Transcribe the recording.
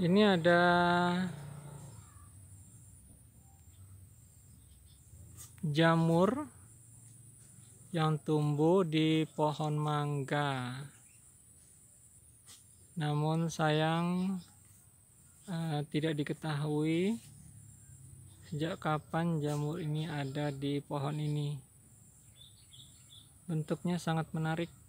ini ada jamur yang tumbuh di pohon mangga namun sayang eh, tidak diketahui sejak kapan jamur ini ada di pohon ini bentuknya sangat menarik